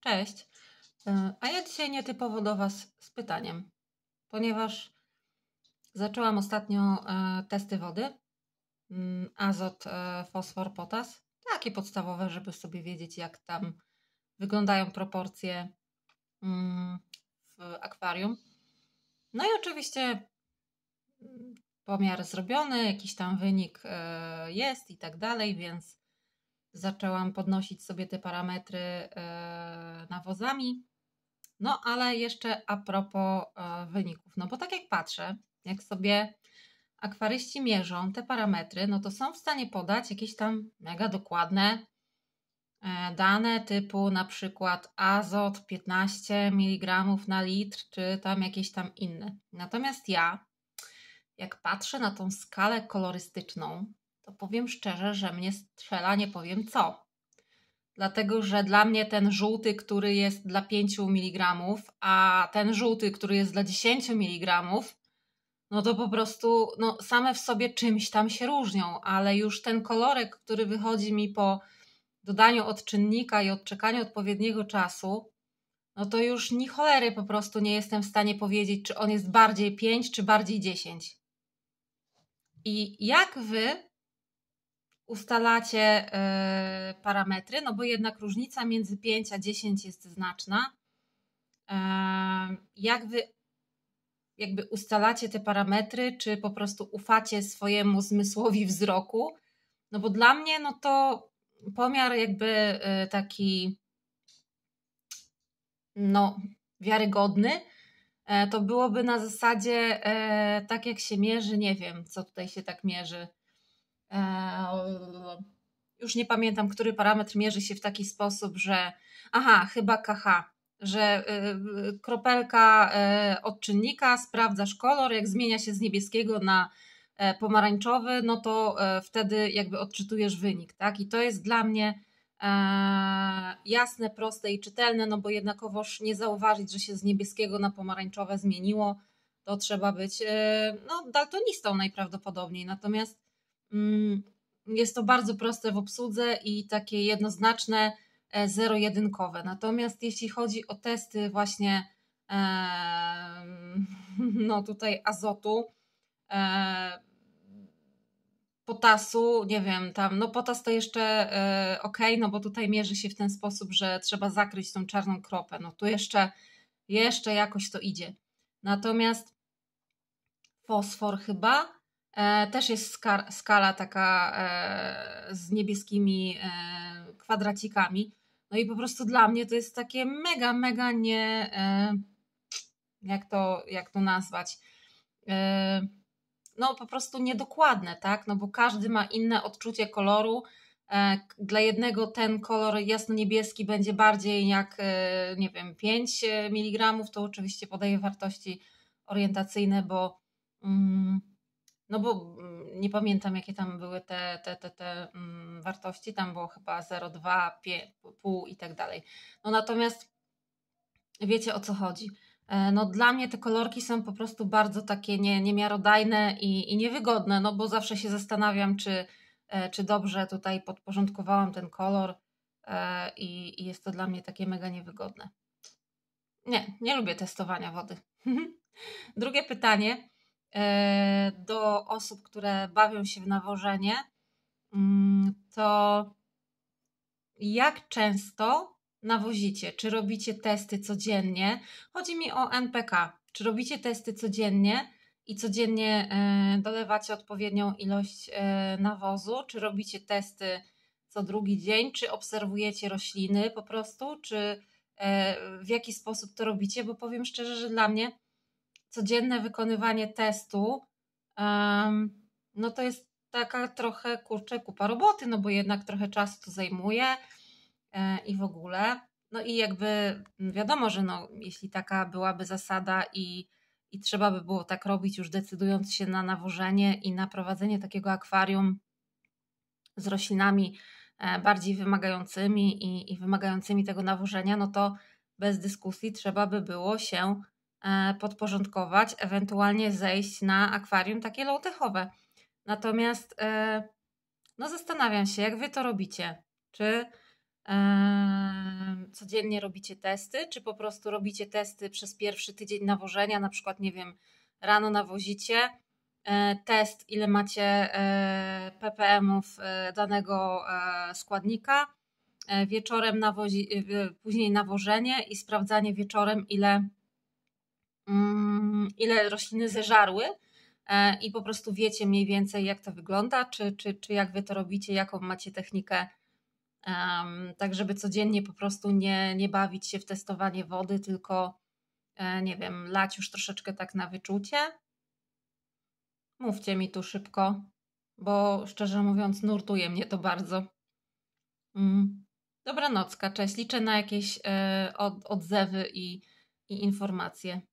Cześć. E, a ja dzisiaj nietypowo do Was z pytaniem, ponieważ zaczęłam ostatnio e, testy wody. Mm, azot, e, fosfor, potas. Takie podstawowe, żeby sobie wiedzieć, jak tam wyglądają proporcje mm, w akwarium. No i oczywiście mm, pomiar zrobiony, jakiś tam wynik jest i tak dalej, więc zaczęłam podnosić sobie te parametry e, nawozami. No ale jeszcze a propos e, wyników, no bo tak jak patrzę, jak sobie akwaryści mierzą te parametry, no to są w stanie podać jakieś tam mega dokładne e, dane typu na przykład azot 15 mg na litr, czy tam jakieś tam inne. Natomiast ja, jak patrzę na tą skalę kolorystyczną, to powiem szczerze, że mnie strzela nie powiem co. Dlatego, że dla mnie ten żółty, który jest dla 5 mg, a ten żółty, który jest dla 10 mg, no to po prostu no, same w sobie czymś tam się różnią, ale już ten kolorek, który wychodzi mi po dodaniu odczynnika i odczekaniu odpowiedniego czasu, no to już ni cholery po prostu nie jestem w stanie powiedzieć, czy on jest bardziej 5, czy bardziej 10. I jak wy ustalacie e, parametry, no bo jednak różnica między 5 a 10 jest znaczna. E, jak wy jakby ustalacie te parametry, czy po prostu ufacie swojemu zmysłowi wzroku? No bo dla mnie, no to pomiar jakby e, taki no, wiarygodny, to byłoby na zasadzie tak, jak się mierzy, nie wiem, co tutaj się tak mierzy już nie pamiętam, który parametr mierzy się w taki sposób, że aha, chyba KH, że y, kropelka y, odczynnika sprawdzasz kolor, jak zmienia się z niebieskiego na e, pomarańczowy, no to e, wtedy jakby odczytujesz wynik, tak? I to jest dla mnie e, jasne, proste i czytelne, no bo jednakowoż nie zauważyć, że się z niebieskiego na pomarańczowe zmieniło, to trzeba być no, daltonistą najprawdopodobniej. Natomiast Mm, jest to bardzo proste w obsłudze i takie jednoznaczne, e, zero-jedynkowe. Natomiast jeśli chodzi o testy właśnie no tutaj azotu, e, potasu, nie wiem, tam, no potas to jeszcze e, ok, no bo tutaj mierzy się w ten sposób, że trzeba zakryć tą czarną kropę. No tu jeszcze, jeszcze jakoś to idzie. Natomiast fosfor chyba, E, też jest skala, skala taka e, z niebieskimi e, kwadracikami. No i po prostu dla mnie to jest takie mega, mega nie. Jak to, jak to nazwać? No po prostu niedokładne, tak? No bo każdy ma inne odczucie koloru. Dla jednego ten kolor jasno-niebieski będzie bardziej jak, nie wiem, 5 mg. To oczywiście podaje wartości orientacyjne, bo. Mm, no bo mm, nie pamiętam jakie tam były te, te, te, te mm, wartości, tam było chyba 0,2, 5,5 i tak dalej. No natomiast wiecie o co chodzi. E, no dla mnie te kolorki są po prostu bardzo takie nie, niemiarodajne i, i niewygodne, no bo zawsze się zastanawiam, czy, e, czy dobrze tutaj podporządkowałam ten kolor e, i, i jest to dla mnie takie mega niewygodne. Nie, nie lubię testowania wody. Drugie pytanie. E, do osób, które bawią się w nawożenie, mm, to jak często nawozicie? Czy robicie testy codziennie? Chodzi mi o NPK. Czy robicie testy codziennie i codziennie e, dolewacie odpowiednią ilość e, nawozu? Czy robicie testy co drugi dzień? Czy obserwujecie rośliny po prostu? Czy w jaki sposób to robicie? Bo powiem szczerze, że dla mnie codzienne wykonywanie testu, um, no to jest taka trochę kurczę kupa roboty, no bo jednak trochę czasu to zajmuje e, i w ogóle. No i jakby mm, wiadomo, że no, jeśli taka byłaby zasada i, i trzeba by było tak robić, już decydując się na nawożenie i na prowadzenie takiego akwarium z roślinami e, bardziej wymagającymi i, i wymagającymi tego nawożenia, no to bez dyskusji trzeba by było się E, podporządkować, ewentualnie zejść na akwarium takie low Natomiast e, no zastanawiam się, jak wy to robicie. Czy e, codziennie robicie testy, czy po prostu robicie testy przez pierwszy tydzień nawożenia, na przykład, nie wiem, rano nawozicie, test, ile macie ppmów danego składnika, wieczorem nawozi, później nawożenie i sprawdzanie wieczorem, ile Mm, ile rośliny zeżarły e, i po prostu wiecie mniej więcej, jak to wygląda, czy, czy, czy jak wy to robicie, jaką macie technikę, tak żeby codziennie po prostu nie, nie bawić się w testowanie wody, tylko e, nie wiem, lać już troszeczkę tak na wyczucie. Mówcie mi tu szybko, bo szczerze mówiąc, nurtuje mnie to bardzo. Mm. Dobra Dobranocka, cześć. Liczę na jakieś e, odzewy i, i informacje.